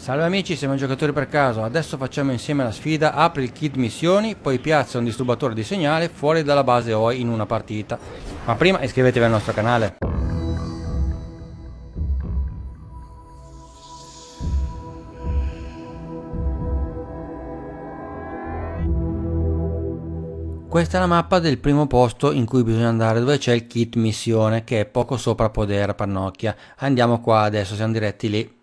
Salve amici, siamo giocatori per caso, adesso facciamo insieme la sfida, apri il kit missioni, poi piazza un disturbatore di segnale fuori dalla base OI in una partita. Ma prima iscrivetevi al nostro canale. Questa è la mappa del primo posto in cui bisogna andare dove c'è il kit missione che è poco sopra Podera Pannocchia. Andiamo qua adesso, siamo diretti lì.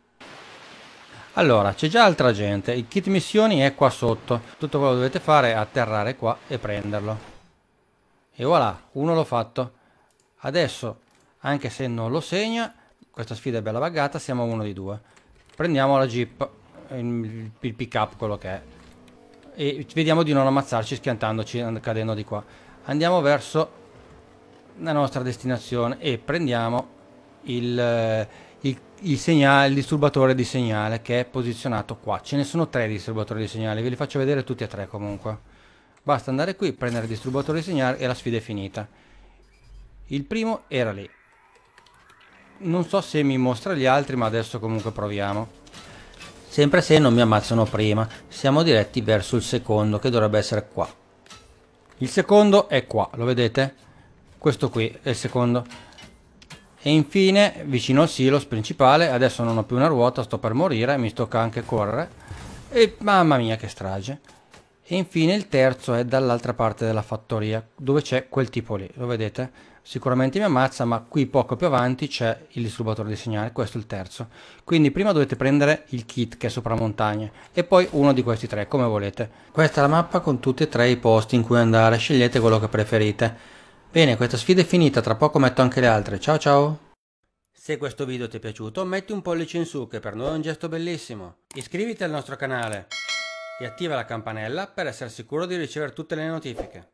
Allora, c'è già altra gente, il kit missioni è qua sotto, tutto quello che dovete fare è atterrare qua e prenderlo. E voilà, uno l'ho fatto. Adesso, anche se non lo segna, questa sfida è bella buggata, siamo uno di due. Prendiamo la jeep, il, il pick up quello che è. E vediamo di non ammazzarci schiantandoci, cadendo di qua. Andiamo verso la nostra destinazione e prendiamo il il, il, segnale, il disturbatore di segnale che è posizionato qua. Ce ne sono tre disturbatori di segnale, ve li faccio vedere tutti e tre comunque. Basta andare qui, prendere il disturbatore di segnale e la sfida è finita. Il primo era lì. Non so se mi mostra gli altri, ma adesso comunque proviamo. Sempre se non mi ammazzano prima, siamo diretti verso il secondo, che dovrebbe essere qua. Il secondo è qua, lo vedete? Questo qui è il secondo e infine vicino al silos principale adesso non ho più una ruota sto per morire mi tocca anche correre e mamma mia che strage e infine il terzo è dall'altra parte della fattoria dove c'è quel tipo lì lo vedete sicuramente mi ammazza ma qui poco più avanti c'è il disturbatore di segnale questo è il terzo quindi prima dovete prendere il kit che è sopra montagna e poi uno di questi tre come volete questa è la mappa con tutti e tre i posti in cui andare scegliete quello che preferite Bene, questa sfida è finita, tra poco metto anche le altre. Ciao ciao! Se questo video ti è piaciuto metti un pollice in su che per noi è un gesto bellissimo. Iscriviti al nostro canale e attiva la campanella per essere sicuro di ricevere tutte le notifiche.